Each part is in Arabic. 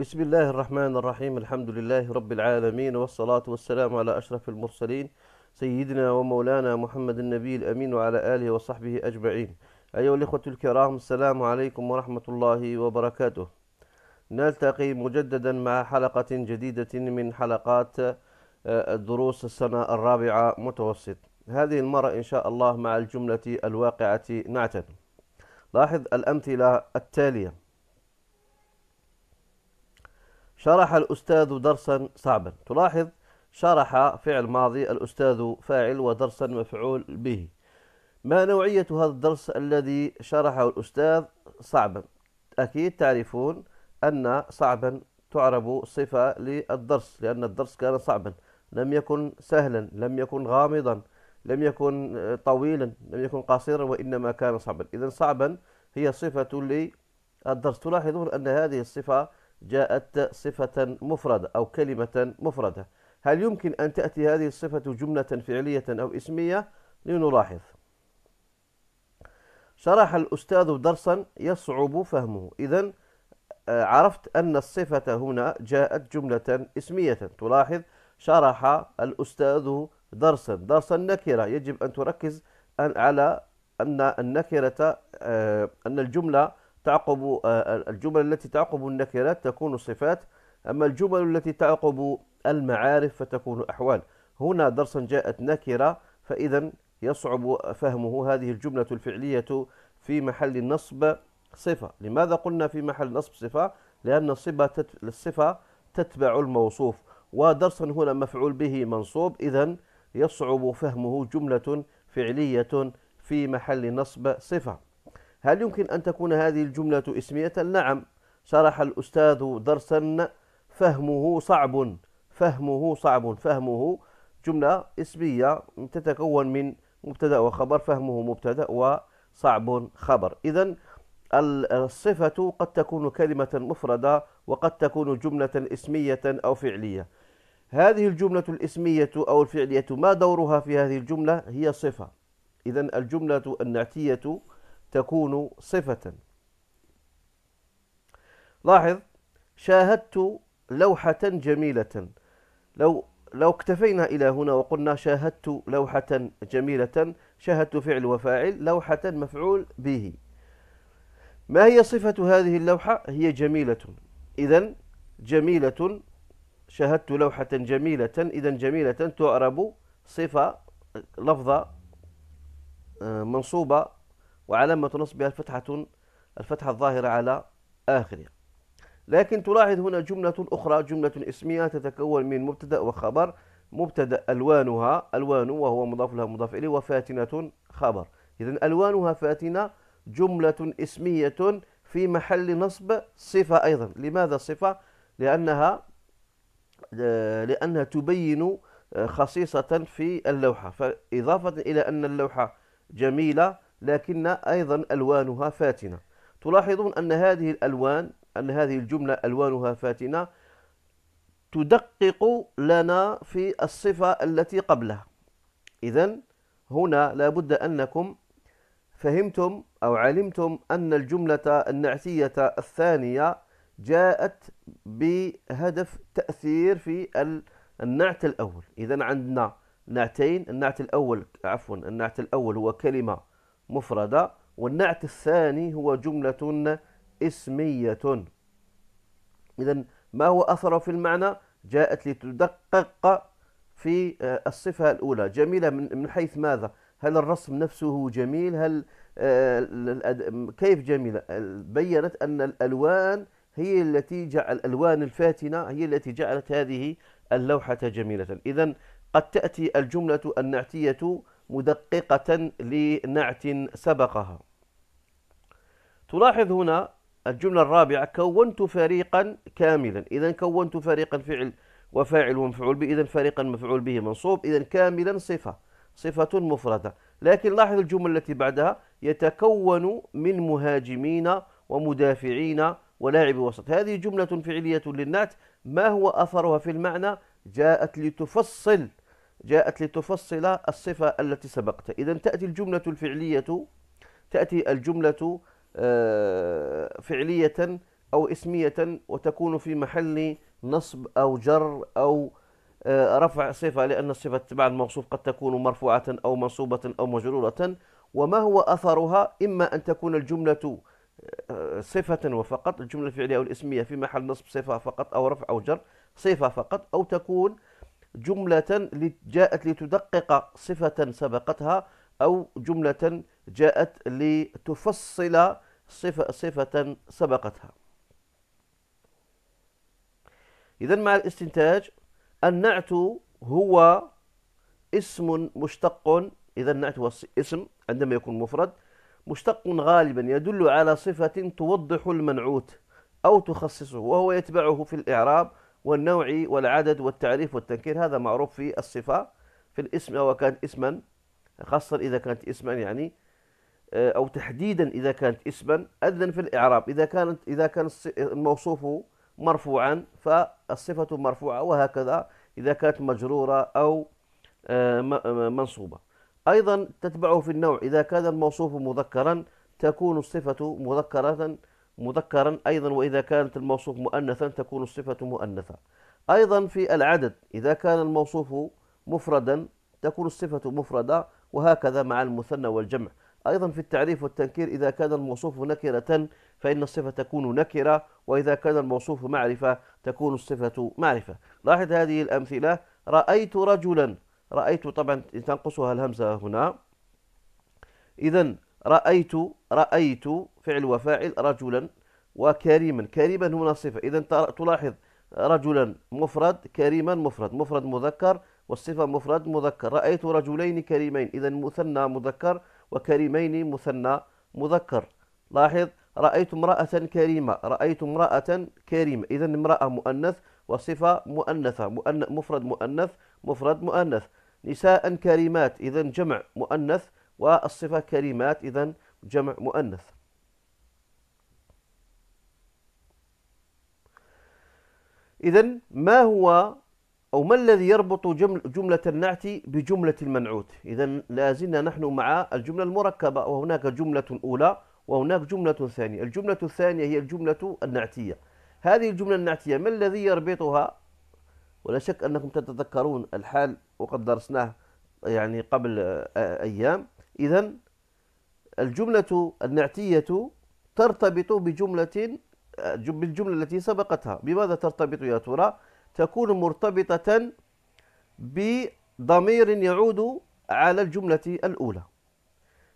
بسم الله الرحمن الرحيم الحمد لله رب العالمين والصلاة والسلام على أشرف المرسلين سيدنا ومولانا محمد النبي الأمين وعلى آله وصحبه أجمعين أيها الإخوة الكرام السلام عليكم ورحمة الله وبركاته نلتقي مجددا مع حلقة جديدة من حلقات دروس السنة الرابعة متوسط هذه المرة إن شاء الله مع الجملة الواقعة نعتد لاحظ الأمثلة التالية شرح الأستاذ درسا صعبا تلاحظ شرح فعل ماضي الأستاذ فاعل ودرسا مفعول به ما نوعية هذا الدرس الذي شرحه الأستاذ صعبا أكيد تعرفون أن صعبا تعرب صفة للدرس لأن الدرس كان صعبا لم يكن سهلا لم يكن غامضا لم يكن طويلا لم يكن قصيرا وإنما كان صعبا إذا صعبا هي صفة للدرس تلاحظون أن هذه الصفة جاءت صفة مفردة أو كلمة مفردة هل يمكن أن تأتي هذه الصفة جملة فعلية أو اسمية لنلاحظ شرح الأستاذ درسا يصعب فهمه إذا آه، عرفت أن الصفة هنا جاءت جملة اسمية تلاحظ شرح الأستاذ درسا درسا نكرة يجب أن تركز على أن النكرة آه، أن الجملة تعقب آه، الجمل التي تعقب النكرات تكون صفات أما الجمل التي تعقب المعارف فتكون أحوال هنا درسا جاءت نكرة فإذا يصعب فهمه هذه الجملة الفعلية في محل نصب صفة لماذا قلنا في محل نصب صفة؟ لأن الصفة تتبع الموصوف ودرسا هنا مفعول به منصوب إذا يصعب فهمه جملة فعلية في محل نصب صفة هل يمكن أن تكون هذه الجملة اسمية؟ نعم شرح الأستاذ درسا فهمه صعب فهمه صعب فهمه جملة اسمية تتكون من مبتدأ وخبر فهمه مبتدأ وصعب خبر إذا الصفة قد تكون كلمة مفردة وقد تكون جملة اسمية أو فعلية هذه الجملة الاسمية أو الفعلية ما دورها في هذه الجملة هي صفة إذا الجملة النعتية تكون صفة لاحظ شاهدت لوحة جميلة لو لو اكتفينا إلى هنا وقلنا شاهدت لوحة جميلة شاهدت فعل وفاعل لوحة مفعول به ما هي صفة هذه اللوحة هي جميلة إذا جميلة شاهدت لوحة جميلة إذا جميلة تعرب صفة لفظة آه، منصوبة وعلامة نصبها الفتحة الفتحة الظاهرة على آخره لكن تلاحظ هنا جملة أخرى جملة اسمية تتكون من مبتدأ وخبر مبتدأ ألوانها ألوان وهو مضاف لها مضاف إليه وفاتنة خبر إذا ألوانها فاتنة جملة اسمية في محل نصب صفة أيضا لماذا صفة؟ لأنها آه، لأنها تبين آه، خصيصة في اللوحة فإضافة إلى أن اللوحة جميلة لكن أيضا ألوانها فاتنة تلاحظون أن هذه الألوان أن هذه الجملة ألوانها فاتنة تدقق لنا في الصفة التي قبلها إذا هنا لابد أنكم فهمتم أو علمتم أن الجملة النعتية الثانية جاءت بهدف تأثير في النعت الأول إذا عندنا نعتين النعت الأول عفوا النعت الأول هو كلمة مفردة والنعت الثاني هو جملة اسمية إذا ما هو أثر في المعنى جاءت لتدقق في آه، الصفة الأولى جميلة من حيث ماذا هل الرسم نفسه جميل هل آه، كيف جميلة بيّنت أن الألوان هي التي جعل الألوان الفاتنة هي التي جعلت هذه اللوحة جميلة إذا قد تأتي الجملة النعتية مدققة لنعت سبقها تلاحظ هنا الجملة الرابعة كونت فريقا كاملا إذا كونت فريقا فعل وفاعل ومفعول به إذا فريقا مفعول به منصوب إذا كاملا صفة صفة مفردة لكن لاحظ الجملة التي بعدها يتكون من مهاجمين ومدافعين ولاعب وسط هذه جملة فعلية للنعت ما هو أثرها في المعنى جاءت لتفصل جاءت لتفصل الصفة التي سبقت إذا تأتي الجملة الفعلية تأتي الجملة آه، فعلية أو اسمية وتكون في محل نصب أو جر أو آه، رفع صفة لأن الصفة تبع الموصوف قد تكون مرفوعة أو منصوبة أو مجرورة وما هو أثرها إما أن تكون الجملة آه، صفة وفقط الجملة الفعلية أو الاسمية في محل نصب صفة فقط أو رفع أو جر صفة فقط أو تكون جملة جاءت لتدقق صفة سبقتها أو جملة جاءت لتفصل صفة, صفة سبقتها إذا مع الاستنتاج النعت هو اسم مشتق إذا النعت هو اسم عندما يكون مفرد مشتق غالبا يدل على صفة توضح المنعوت أو تخصصه وهو يتبعه في الإعراب والنوع والعدد والتعريف والتنكير هذا معروف في الصفة في الاسم أو كانت اسما خاصة إذا كانت اسما يعني آه، أو تحديدا إذا كانت اسما أذن في الإعراب إذا كانت إذا كان الموصوف مرفوعا فالصفة مرفوعة وهكذا إذا كانت مجرورة أو آه، آه، منصوبة أيضا تتبعه في النوع إذا كان الموصوف مذكرا تكون الصفة مذكرة مذكرا أيضا وإذا كانت الموصوف مؤنثا تكون الصفة مؤنثة أيضا في العدد إذا كان الموصوف مفردا تكون الصفة مفردة وهكذا مع المثنى والجمع أيضا في التعريف والتنكير إذا كان الموصوف نكرة فإن الصفة تكون نكرة وإذا كان الموصوف معرفة تكون الصفة معرفة لاحظ هذه الأمثلة رأيت رجلا رأيت طبعا تنقصها الهمزة هنا إذا رأيت رأيت فعل وفاعل رجلا وكريما كريما هنا صفة إذا تلاحظ رجلا مفرد كريما مفرد مفرد مذكر والصفة مفرد مذكر رأيت رجلين كريمين إذا مثنى مذكر وكريمين مثنى مذكر لاحظ رأيت امرأة كريمة رأيت امرأة كريمة إذا امرأة مؤنث وصفة مؤنثة مؤن... مفرد مؤنث مفرد مؤنث نساء كريمات إذا جمع مؤنث والصفة كلمات إذا جمع مؤنث إذا ما هو أو ما الذي يربط جملة النعت بجملة المنعوت إذا لازلنا نحن مع الجملة المركبة وهناك جملة أولى وهناك جملة ثانية الجملة الثانية هي الجملة النعتية هذه الجملة النعتية ما الذي يربطها ولا شك أنكم تتذكرون الحال وقد درسناه يعني قبل أيام إذا الجملة النعتية ترتبط بجملة بالجملة التي سبقتها بماذا ترتبط يا ترى تكون مرتبطة بضمير يعود على الجملة الأولى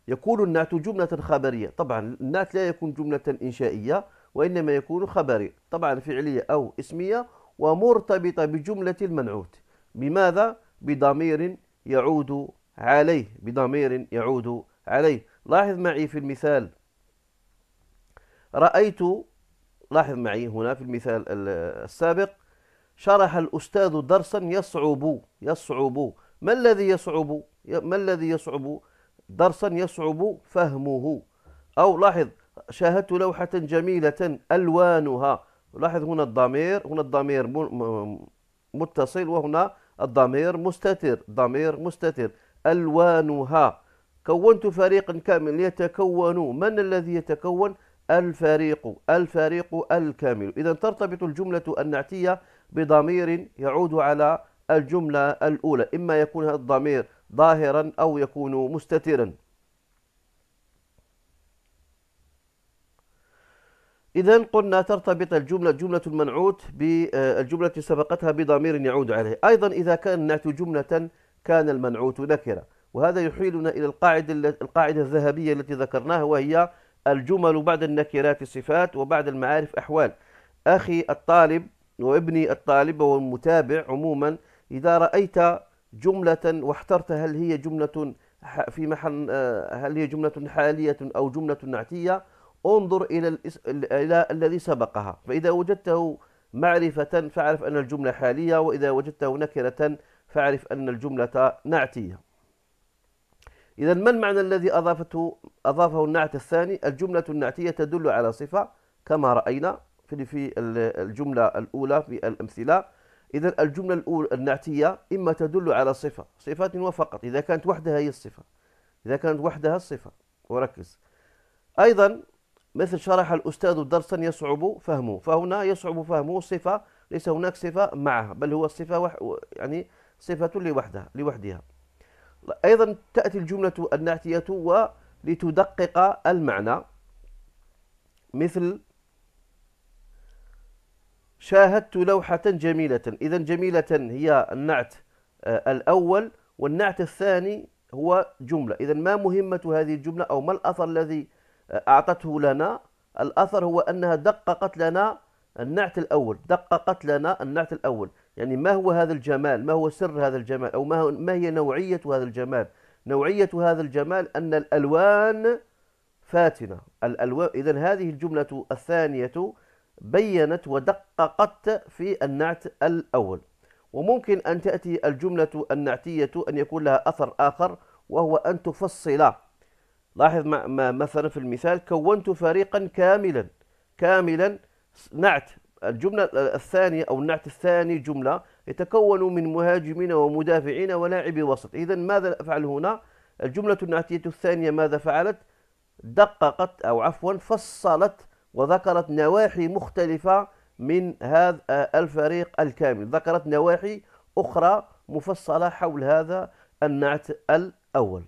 يكون النعت جملة خبرية طبعا النعت لا يكون جملة إنشائية وإنما يكون خبري طبعا فعلية أو اسمية ومرتبطة بجملة المنعوت بماذا؟ بضمير يعود عليه بضمير يعود عليه لاحظ معي في المثال رأيت لاحظ معي هنا في المثال السابق شرح الأستاذ درسا يصعب يصعب ما الذي يصعب ما الذي يصعب درسا يصعب فهمه أو لاحظ شاهدت لوحة جميلة ألوانها لاحظ هنا الضمير هنا الضمير متصل وهنا الضمير مستتر ضمير مستتر ألوانها كونت فريقا كامل يتكون من الذي يتكون الفريق الفريق الكامل إذا ترتبط الجملة النعتية بضمير يعود على الجملة الأولى إما يكون هذا الضمير ظاهرا أو يكون مستترا إذا قلنا ترتبط الجملة جملة المنعوت بالجملة آه، التي سبقتها بضمير يعود عليه أيضا إذا كان النعت جملة كان المنعوت نكرة وهذا يحيلنا إلى القاعدة, القاعدة الذهبية التي ذكرناها وهي الجمل بعد النكرات صفات وبعد المعارف أحوال أخي الطالب وابني الطالب والمتابع عموما إذا رأيت جملة واحترت هل هي جملة في محل آه، هل هي جملة حالية أو جملة نعتية انظر إلى إلى الذي سبقها فإذا وجدته معرفة فاعرف أن الجملة حالية وإذا وجدته نكرة فاعرف أن الجملة نعتية إذا ما المعنى الذي أضافته أضافه النعت الثاني الجملة النعتية تدل على صفة كما رأينا في الجملة الأولى في الأمثلة إذا الجملة الأولى النعتية إما تدل على صفة صفة وفقط إذا كانت وحدها هي الصفة إذا كانت وحدها الصفة وركز أيضا مثل شرح الأستاذ درسا يصعب فهمه فهنا يصعب فهمه صفة ليس هناك صفة معها بل هو الصفة يعني صفة لوحدها لوحدها أيضا تأتي الجملة النعتية ولتدقق المعنى مثل شاهدت لوحة جميلة إذا جميلة هي النعت آه، الأول والنعت الثاني هو جملة إذا ما مهمة هذه الجملة أو ما الأثر الذي آه، أعطته لنا الأثر هو أنها دققت لنا النعت الأول دققت لنا النعت الأول يعني ما هو هذا الجمال ما هو سر هذا الجمال أو ما, هو ما هي نوعية هذا الجمال نوعية هذا الجمال أن الألوان فاتنة الألوان إذا هذه الجملة الثانية بينت ودققت في النعت الأول وممكن أن تأتي الجملة النعتية أن يكون لها أثر آخر وهو أن تفصل لاحظ مثلا في المثال كونت فريقا كاملا كاملا نعت الجملة الثانية أو النعت الثاني جملة يتكون من مهاجمين ومدافعين ولاعب وسط إذا ماذا أفعل هنا الجملة النعتية الثانية ماذا فعلت دققت أو عفوا فصلت وذكرت نواحي مختلفة من هذا الفريق الكامل ذكرت نواحي أخرى مفصلة حول هذا النعت الأول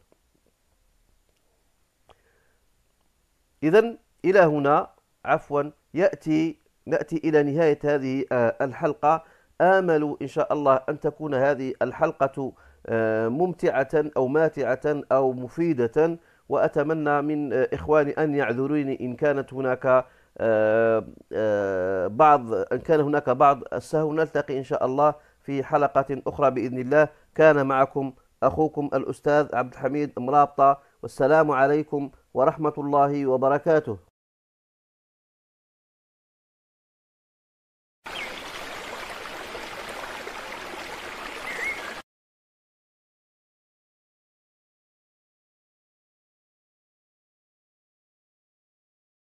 إذا إلى هنا عفوا يأتي نأتي إلى نهاية هذه آه، الحلقة آمل إن شاء الله أن تكون هذه الحلقة آه، ممتعة أو ماتعة أو مفيدة وأتمنى من آه، إخواني أن يعذروني إن كانت هناك بعض إن كان هناك بعض السهو نلتقي إن شاء الله في حلقة أخرى بإذن الله كان معكم أخوكم الأستاذ عبد الحميد مرابطة والسلام عليكم ورحمة الله وبركاته